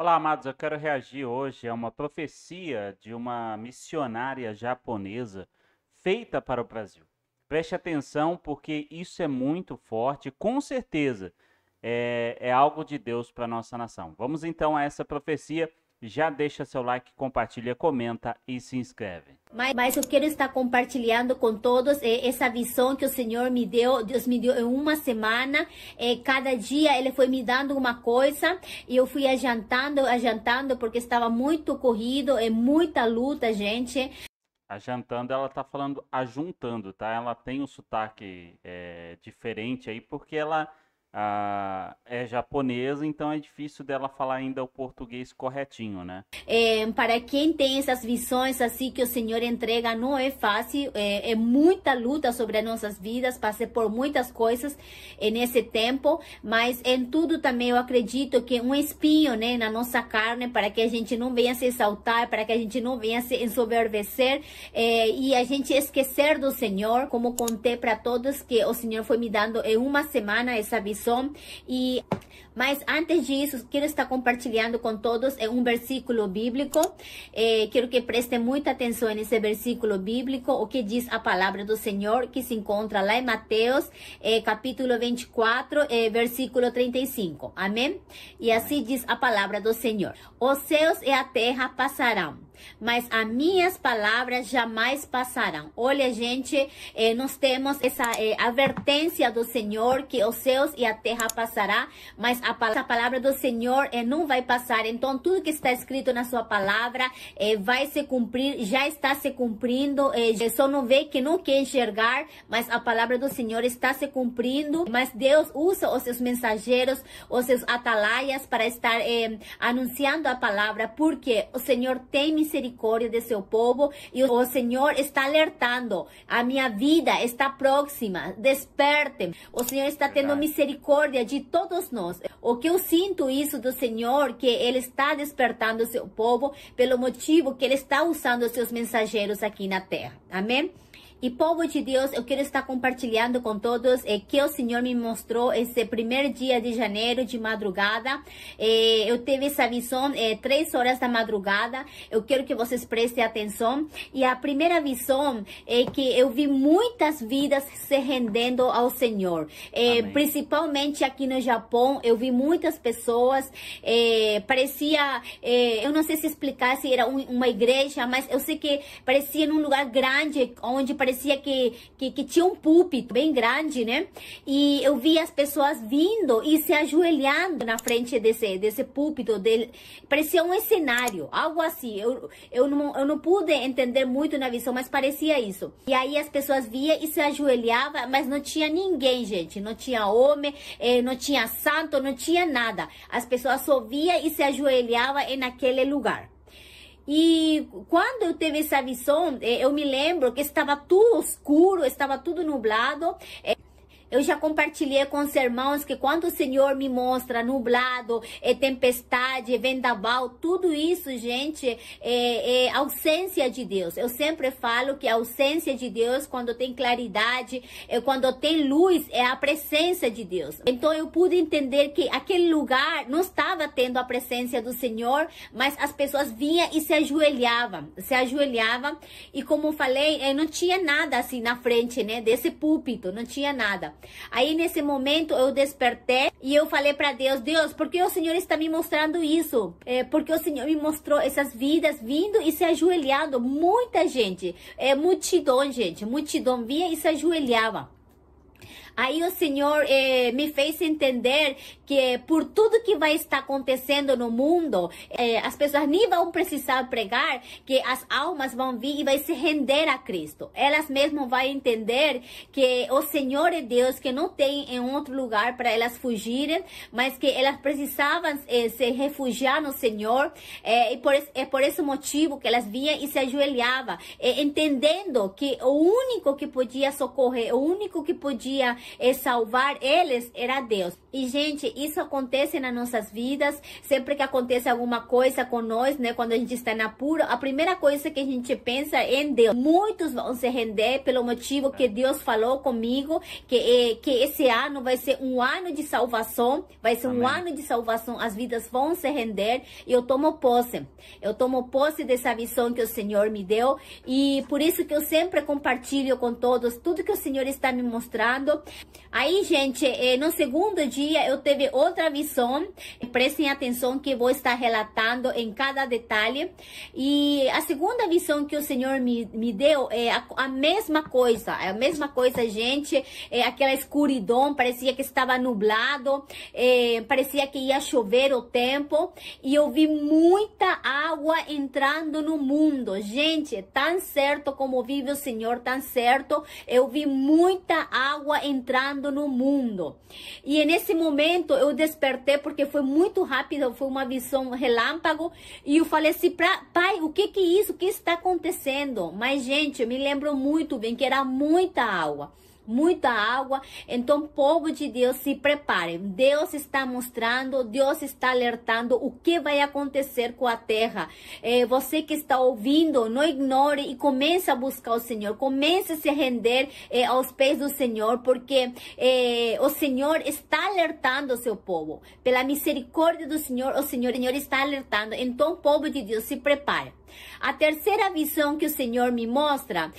Olá, amados. Eu quero reagir hoje a uma profecia de uma missionária japonesa feita para o Brasil. Preste atenção, porque isso é muito forte, com certeza é, é algo de Deus para a nossa nação. Vamos então a essa profecia já deixa seu like, compartilha, comenta e se inscreve. Mas, mas, eu quero estar compartilhando com todos eh, essa visão que o Senhor me deu. Deus me deu em uma semana. Eh, cada dia Ele foi me dando uma coisa e eu fui adiantando, adiantando, porque estava muito corrido, é eh, muita luta, gente. Ajantando, ela está falando ajuntando, tá? Ela tem um sotaque eh, diferente aí, porque ela é japonesa, então é difícil dela falar ainda o português corretinho, né? É, para quem tem essas visões assim que o Senhor entrega, não é fácil, é, é muita luta sobre as nossas vidas, passei por muitas coisas nesse tempo, mas em tudo também eu acredito que um espinho né, na nossa carne, para que a gente não venha se exaltar, para que a gente não venha se ensoberbecer é, e a gente esquecer do Senhor, como contei para todos que o Senhor foi me dando em uma semana essa visão realizó. e mas antes disso, quero estar compartilhando com todos é um versículo bíblico. É, quero que prestem muita atenção nesse versículo bíblico, o que diz a palavra do Senhor, que se encontra lá em Mateus, eh, capítulo 24, eh, versículo 35. Amém? E assim diz a palavra do Senhor: Os céus e a terra passarão mas as minhas palavras jamais passarão. Olha, gente, eh, nós temos essa eh, advertência do Senhor que os céus e a terra passará, mas a, a palavra do Senhor eh, não vai passar. Então, tudo que está escrito na sua palavra eh, vai se cumprir, já está se cumprindo. Eh, só não vê que não quer enxergar, mas a palavra do Senhor está se cumprindo. Mas Deus usa os seus mensageiros, os seus atalaias para estar eh, anunciando a palavra, porque o Senhor tem misericórdia misericórdia de seu povo e o Senhor está alertando. A minha vida está próxima. Desperte, O Senhor está tendo misericórdia de todos nós. O que eu sinto isso do Senhor, que Ele está despertando seu povo pelo motivo que Ele está usando seus mensageiros aqui na terra. Amém? E povo de Deus, eu quero estar compartilhando com todos é, que o Senhor me mostrou esse primeiro dia de janeiro de madrugada. É, eh, eu tive essa visão é, eh, três horas da madrugada. Eu quero que vocês prestem atenção. E a primeira visão é eh, que eu vi muitas vidas se rendendo ao Senhor. É, principalmente aqui no Japão, eu vi muitas pessoas. parecia, eu não sei se explicar se era um, uma igreja, mas eu sei que parecia num lugar grande grande, onde parecia que, que, que tinha um púlpito bem grande, né? E eu vi as pessoas vindo e se ajoelhando na frente desse, desse púlpito. Dele. Parecia um cenário, algo assim. Eu, eu, não, eu não pude entender muito na visão, mas parecia isso. E aí as pessoas via e se ajoelhava, mas não tinha ninguém, gente. Não tinha homem, eh, não tinha santo, não tinha nada. As pessoas só via e se ajoelhava naquele lugar. E quando eu teve essa visão, eh, eu me lembro que estava tudo escuro, estava tudo nublado. Eh, eu já compartilhei com os irmãos que quando o Senhor me mostra nublado, é tempestade, é vendaval, tudo isso, gente, é, é, ausência de Deus. Eu sempre falo que a ausência de Deus, quando tem claridade, é quando tem luz, é a presença de Deus. Então eu pude entender que aquele lugar não estava tendo a presença do Senhor, mas as pessoas vinham e se ajoelhavam, se ajoelhavam. E como falei, eh, não tinha nada assim na frente, né, desse púlpito, não tinha nada. Aí nesse momento eu despertei e eu falei para Deus, Deus, por que o Senhor está me mostrando isso? É, porque o Senhor me mostrou essas vidas vindo e se ajoelhando, muita gente, é multidão, gente, multidão vinha e se ajoelhava. Aí o Senhor eh, me fez entender que eh, por tudo que vai estar acontecendo no mundo, eh, as pessoas nem vão precisar pregar, que as almas vão vir e vai se render a Cristo. Elas mesmas vão entender que o Senhor é Deus, que não tem em eh, outro lugar para elas fugirem, mas que elas precisavam eh, se refugiar no Senhor. Eh, e por, é por esse motivo que elas vinham e se ajoelhavam, entendendo que o único que podia socorrer, o único que podia podia é salvar eles era Deus. E, gente, isso acontece nas nossas vidas. Sempre que acontece alguma coisa com nós, né? Quando a gente está na pura, a primeira coisa que a gente pensa é em Deus. Muitos vão se render pelo motivo que Deus falou comigo, que, é, que esse ano vai ser um ano de salvação, vai ser Amém. um ano de salvação. As vidas vão se render e eu tomo posse. Eu tomo posse dessa visão que o Senhor me deu e por isso que eu sempre compartilho com todos tudo que o Senhor está me mostrando Aí, gente, eh, no segundo dia eu teve outra visão. Prestem atenção que vou estar relatando em cada detalhe. E a segunda visão que o Senhor me, me deu é a, a mesma coisa. É a mesma coisa, gente. É aquela escuridão, parecia que estava nublado, é, parecia que ia chover o tempo. E eu vi muita água entrando no mundo. Gente, tão certo como vive o Senhor, tão certo. Eu vi muita água água entrando no mundo. E nesse momento eu despertei porque foi muito rápido, foi uma visão relâmpago e eu falei assim, pai, o que que é isso? O que está acontecendo? Mas gente, eu me lembro muito bem que era muita água muita água. Então, povo de Deus, se prepare. Deus está mostrando, Deus está alertando o que vai acontecer com a terra. É, você que está ouvindo, não ignore e comece a buscar o Senhor. Comece a se render é, aos pés do Senhor, porque é, o Senhor está alertando o seu povo. Pela misericórdia do Senhor, o Senhor, o Senhor está alertando. Então, povo de Deus, se prepare. A terceira visão que o Senhor me mostra,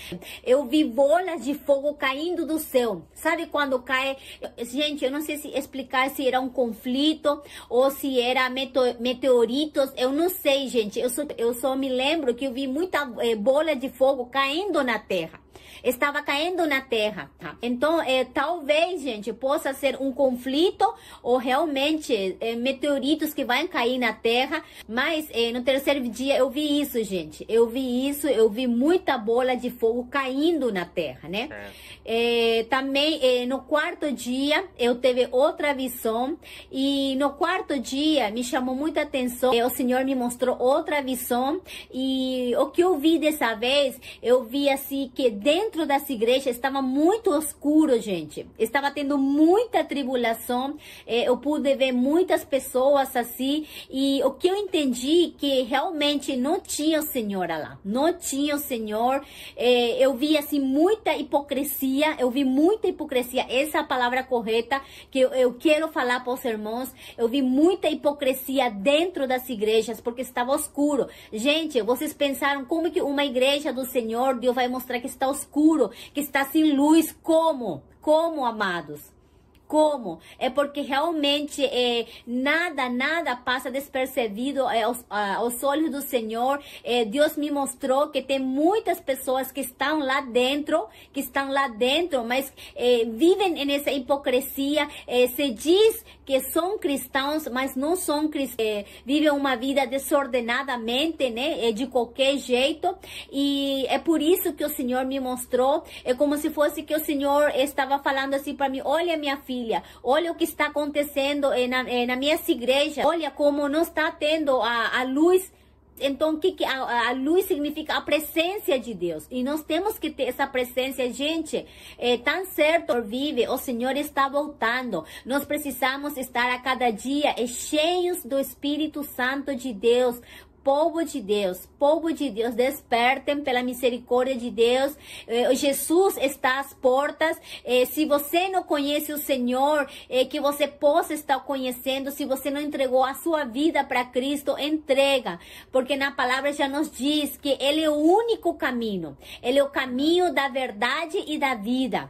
eu vi bolas de fogo caindo do céu. Sabe quando cai? Gente, eu não sei se explicar se era um conflito ou se era meteoritos. Eu não sei, gente. Eu só, eu só me lembro que eu vi muita é, bola de fogo caindo na terra estava caindo na terra, tá? Então, é, talvez, gente, possa ser um conflito ou realmente é, meteoritos que vão cair na terra, mas é, no terceiro dia eu vi isso, gente. Eu vi isso, eu vi muita bola de fogo caindo na terra, né? É, também, é, no quarto dia, eu teve outra visão e no quarto dia me chamou muita atenção, é, o Senhor me mostrou outra visão e o que eu vi dessa vez, eu vi assim que dentro dessa igreja estava muito escuro, gente. Estava tendo muita tribulação. É, eu pude ver muitas pessoas assim. E o que eu entendi que realmente não tinha o Senhor lá. Não tinha o Senhor. É, eu vi assim muita hipocrisia. Eu vi muita hipocrisia. Essa é a palavra correta que eu quero falar para os irmãos. Eu vi muita hipocrisia dentro das igrejas porque estava escuro. Gente, vocês pensaram como que uma igreja do Senhor, Deus vai mostrar que está os escuro, que está sem luz. Como? Como, amados? Como? É porque realmente é, nada, nada passa despercebido é, aos, aos, olhos do Senhor. É, Deus me mostrou que tem muitas pessoas que estão lá dentro, que estão lá dentro, mas é, vivem nessa hipocrisia. É, se diz que são cristãos, mas não são cristãos. É, vivem uma vida desordenadamente, né? de qualquer jeito. E é por isso que o Senhor me mostrou. É como se fosse que o Senhor estava falando assim para mim: olha, minha filha família. Olha o que está acontecendo na, na minha igreja. Olha como não está tendo a, a luz então, que, que a, a, luz significa a presença de Deus. E nós temos que ter essa presença, gente. É, tão certo vive, o Senhor está voltando. Nós precisamos estar a cada dia cheios do Espírito Santo de Deus povo de Deus, povo de Deus, despertem pela misericórdia de Deus. Eh, Jesus está às portas. Eh, se você não conhece o Senhor, eh, que você possa estar conhecendo. Se você não entregou a sua vida para Cristo, entrega, porque na palavra já nos diz que Ele é o único caminho. Ele é o caminho da verdade e da vida.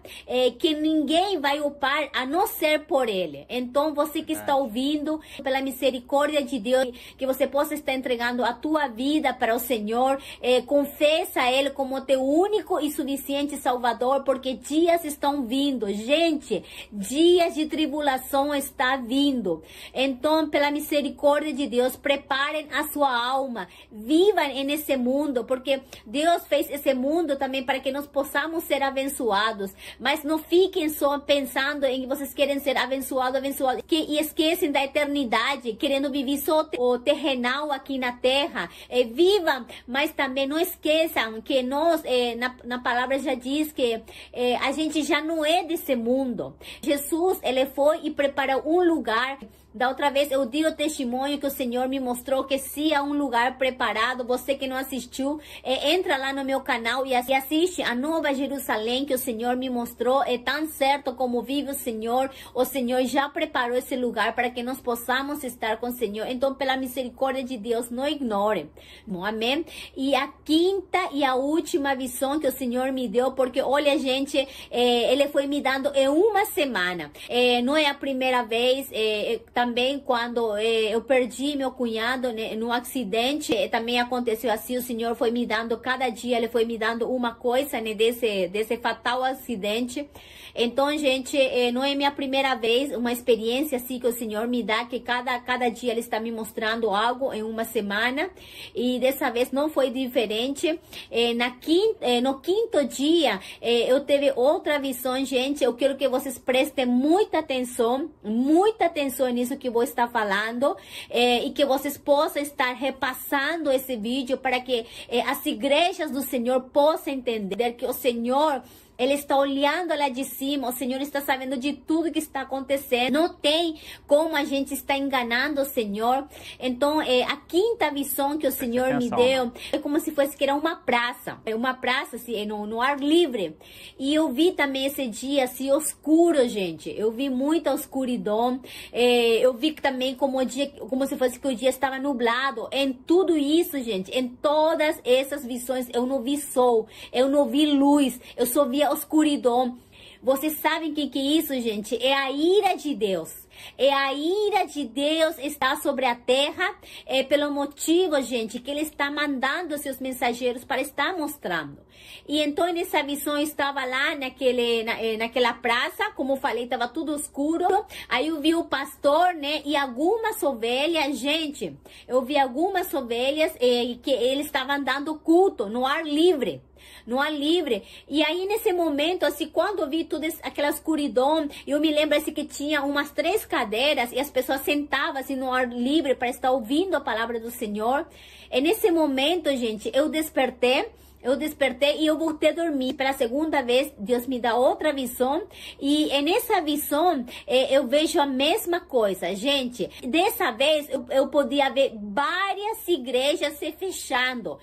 Que ninguém vai upar a não ser por Ele. Então você que está ouvindo, pela misericórdia de Deus, que você possa estar entregando entregando a tua vida para o Senhor. Eh, confessa a Ele como teu único e suficiente Salvador, porque dias estão vindo. Gente, dias de tribulação está vindo. Então, pela misericórdia de Deus, preparem a sua alma. Vivam nesse mundo, porque Deus fez esse mundo também para que nós possamos ser abençoados. Mas não fiquem só pensando em que vocês querem ser abençoados, abençoados, que, e esquecem da eternidade, querendo viver só o terrenal aqui na terra terra, é, vivam, mas também não esqueçam que nós, é, na, na palavra já diz que é, a gente já não é desse mundo. Jesus, ele foi e preparou um lugar da outra vez eu dei o testemunho que o Senhor me mostrou que se há um lugar preparado, você que não assistiu, é, entra lá no meu canal e assiste a Nova Jerusalém que o Senhor me mostrou. É tão certo como vive o Senhor. O Senhor já preparou esse lugar para que nós possamos estar com o Senhor. Então, pela misericórdia de Deus, não ignore. Bom, amém? E a quinta e a última visão que o Senhor me deu, porque olha, gente, é, ele foi me dando em é uma semana. É, não é a primeira vez. É, é também quando eh, eu perdi meu cunhado né, no acidente, eh, também aconteceu assim, o Senhor foi me dando, cada dia ele foi me dando uma coisa, né, desse, desse fatal acidente. Então, gente, eh, não é minha primeira vez, uma experiência assim que o Senhor me dá, que cada, cada dia ele está me mostrando algo em uma semana. E dessa vez não foi diferente. Eh, na quinta, eh, no quinto dia, eh, eu teve outra visão, gente, eu quero que vocês prestem muita atenção, muita atenção nisso isso que vou estar falando é, e que vocês possam estar repassando esse vídeo para que é, as igrejas do Senhor possam entender que o Senhor ele está olhando lá de cima, o Senhor está sabendo de tudo que está acontecendo. Não tem como a gente estar enganando o Senhor. Então, é, a quinta visão que o Senhor me deu é como se fosse que era uma praça, é uma praça assim, é no, no ar livre. E eu vi também esse dia assim oscuro, gente. Eu vi muita escuridão. É, eu vi também como o dia, como se fosse que o dia estava nublado. Em tudo isso, gente, em todas essas visões, eu não vi sol, eu não vi luz, eu só via essa escuridão. Vocês sabem o que, que é isso, gente? É a ira de Deus. É a ira de Deus está sobre a terra, é pelo motivo, gente, que ele está mandando seus mensageiros para estar mostrando. E então nessa visão eu estava lá naquele, na, eh, naquela praça, como falei, estava tudo escuro. Aí eu vi o pastor, né, e algumas ovelhas, gente, eu vi algumas ovelhas e eh, que ele estava dando culto no ar livre no ar livre. E aí, nesse momento, assim, quando eu vi toda aquela escuridão, eu me lembro assim, que tinha umas três cadeiras e as pessoas sentavam assim, no ar livre para estar ouvindo a palavra do Senhor. E nesse momento, gente, eu despertei. Eu despertei e eu voltei a dormir. Pela segunda vez, Deus me dá outra visão. E nessa visão, eh, eu vejo a mesma coisa. Gente, dessa vez eu, eu podia ver várias igrejas se fechando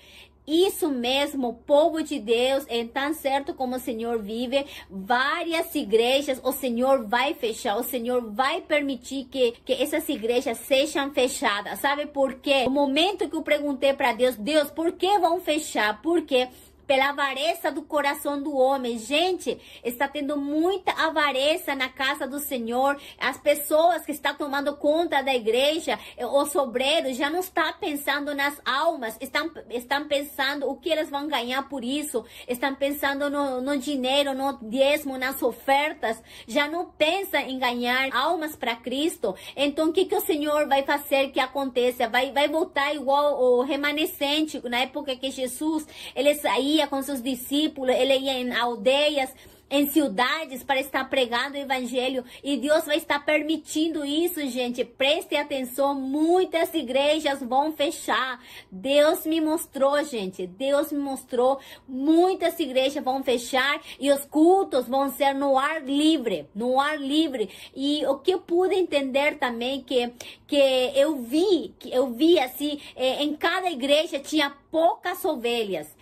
isso mesmo, povo de Deus, é tão certo como o Senhor vive, várias igrejas o Senhor vai fechar, o Senhor vai permitir que, que essas igrejas sejam fechadas. Sabe por quê? No momento que eu perguntei para Deus, Deus, por que vão fechar? Por quê? pela avareza do coração do homem. Gente, está tendo muita avareza na casa do Senhor. As pessoas que estão tomando conta da igreja, eh, os obreiros, já não estão pensando nas almas, estão, estão pensando o que elas vão ganhar por isso, estão pensando no, no dinheiro, no dízimo, nas ofertas, já não pensa em ganhar almas para Cristo. Então, o que, que o Senhor vai fazer que aconteça? Vai, vai voltar igual o remanescente, na época que Jesus ele saía ia com seus discípulos, ele ia em aldeias, em cidades para estar pregando o evangelho e Deus vai estar permitindo isso, gente. Preste atenção, muitas igrejas vão fechar. Deus me mostrou, gente. Deus me mostrou, muitas igrejas vão fechar e os cultos vão ser no ar livre, no ar livre. E o que eu pude entender também que que eu vi, que eu vi assim, eh, em cada igreja tinha poucas ovelhas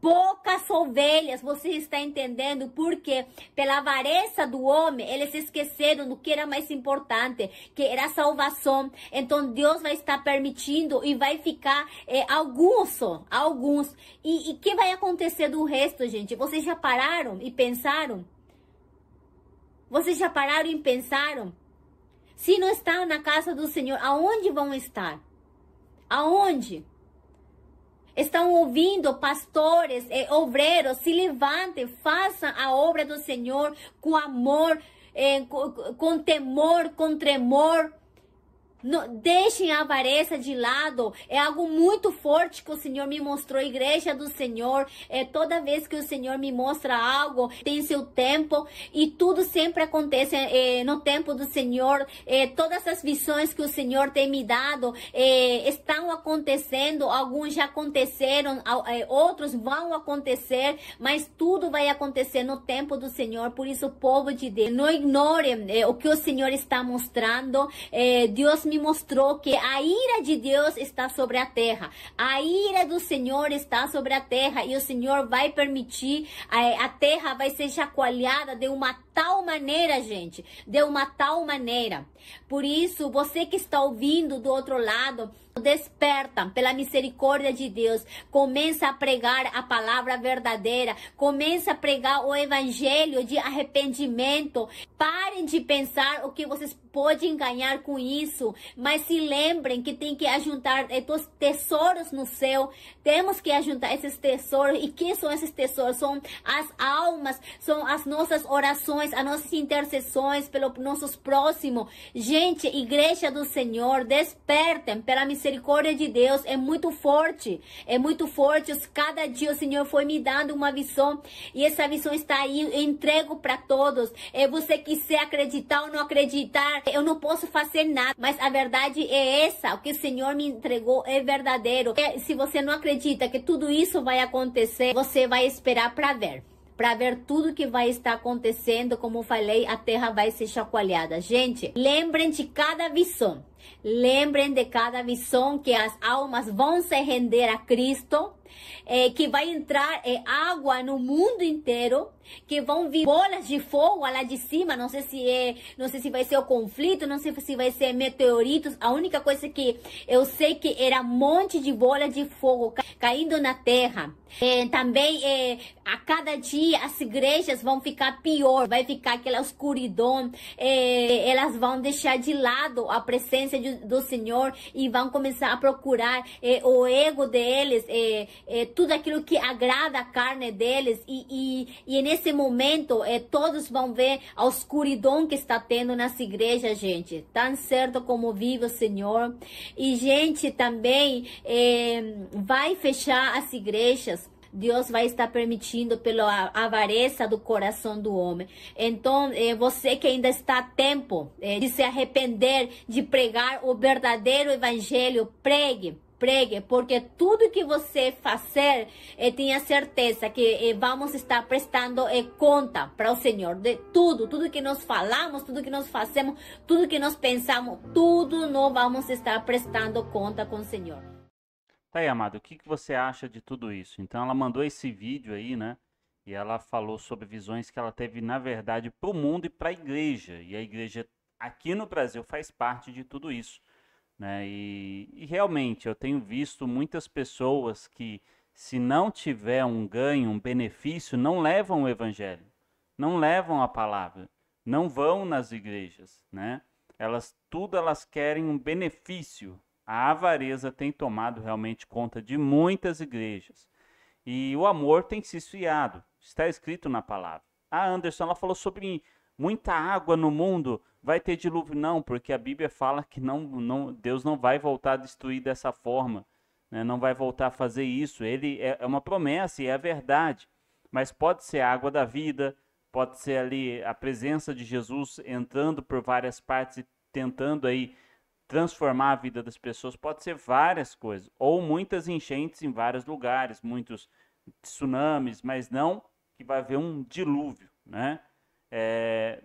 poucas ovelhas. Você está entendendo? Porque pela avareza do homem, eles esqueceram do que era mais importante, que era a salvação. Então Deus vai estar permitindo e vai ficar é, alguns só, alguns. E o que vai acontecer do resto, gente? Vocês já pararam e pensaram? Vocês já pararam e pensaram? Se não estão na casa do Senhor, aonde vão estar? Aonde? estão ouvindo, pastores, eh, obreiros, se levantem, façam a obra do Senhor com amor, eh, com, com temor, com tremor, no, deixem a avareza de lado. É algo muito forte que o Senhor me mostrou. Igreja do Senhor. É toda vez que o Senhor me mostra algo, tem seu tempo e tudo sempre acontece é, no tempo do Senhor. É, todas as visões que o Senhor tem me dado é, estão acontecendo. Alguns já aconteceram, é, outros vão acontecer, mas tudo vai acontecer no tempo do Senhor. Por isso, povo de Deus, não ignorem é, o que o Senhor está mostrando. É, Deus me mostrou que a ira de Deus está sobre a terra. A ira do Senhor está sobre a terra e o Senhor vai permitir, a, eh, a terra vai ser chacoalhada de uma tal maneira, gente, de uma tal maneira. Por isso, você que está ouvindo do outro lado, Desperta pela misericórdia de Deus. Começa a pregar a palavra verdadeira. Começa a pregar o evangelho de arrependimento. Parem de pensar o que vocês podem ganhar com isso. Mas se lembrem que tem que ajuntar os tesouros no céu. Temos que ajuntar esses tesouros. E quem são esses tesouros? São as almas, são as nossas orações, as nossas intercessões pelo nossos próximos. Gente, igreja do Senhor, despertem pela misericórdia misericórdia de Deus é muito forte, é muito forte. Cada dia o Senhor foi me dando uma visão e essa visão está aí, eu entrego para todos. É você quiser acreditar ou não acreditar, eu não posso fazer nada, mas a verdade é essa, o que o Senhor me entregou é verdadeiro. É, se você não acredita que tudo isso vai acontecer, você vai esperar para ver para ver tudo que vai estar acontecendo. Como falei, a terra vai ser chacoalhada. Gente, lembrem de cada visão. Lembrem de cada visão que as almas vão se render a Cristo, eh, que vai entrar eh, água no mundo inteiro, que vão vir bolas de fogo lá de cima. Não sei se é, não sei se vai ser o conflito, não sei se vai ser meteoritos. A única coisa que eu sei que era um monte de bolas de fogo caindo na terra. Eh, também a cada dia as igrejas vão ficar pior, vai ficar aquela escuridão, elas vão deixar de lado a presença presença de, do Senhor e vão começar a procurar eh, o ego deles, eh, eh, tudo aquilo que agrada a carne deles. E, e, e nesse momento, eh, todos vão ver a escuridão que está tendo nas igrejas, gente. Tão certo como vive o Senhor. E, gente, também eh, vai fechar as igrejas Deus vai estar permitindo pela avareza do coração do homem. Então, é você que ainda está a tempo é, de se arrepender, de pregar o verdadeiro evangelho, pregue pregue, porque tudo que você fazer, eh, tenha certeza que eh, vamos estar prestando eh, conta para o Senhor de tudo, tudo que nós falamos, tudo que nós fazemos, tudo que nós pensamos, tudo nós vamos estar prestando conta com o Senhor. Tá aí, Amado, o que, que você acha de tudo isso? Então ela mandou esse vídeo aí, né? E ela falou sobre visões que ela teve, na verdade, para o mundo e para a igreja. E a igreja aqui no Brasil faz parte de tudo isso. Né? E, e, realmente eu tenho visto muitas pessoas que, se não tiver um ganho, um benefício, não levam o evangelho, não levam a palavra, não vão nas igrejas. Né? Elas tudo elas querem um benefício, a avareza tem tomado realmente conta de muitas igrejas. E o amor tem se esfriado. Está escrito na palavra. A Anderson ela falou sobre muita água no mundo. Vai ter dilúvio? Não, porque a Bíblia fala que não, não Deus não vai voltar a destruir dessa forma. Né? Não vai voltar a fazer isso. Ele é, é uma promessa e é a verdade. Mas pode ser a água da vida, pode ser ali a presença de Jesus entrando por várias partes e tentando aí transformar a vida das pessoas pode ser várias coisas, ou muitas enchentes em vários lugares, muitos tsunamis, mas não que vai haver um dilúvio, né? É,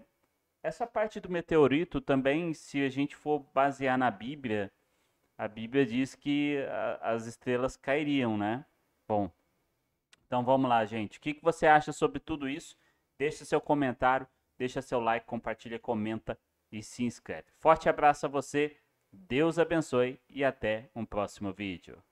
essa parte do meteorito também, se a gente for basear na Bíblia, a Bíblia diz que a, as estrelas cairiam, né? Bom, então vamos lá, gente. O que, que você acha sobre tudo isso? Deixa seu comentário, deixa seu like, compartilha, comenta e se inscreve. Forte abraço a você. Deus abençoe e até um próximo vídeo.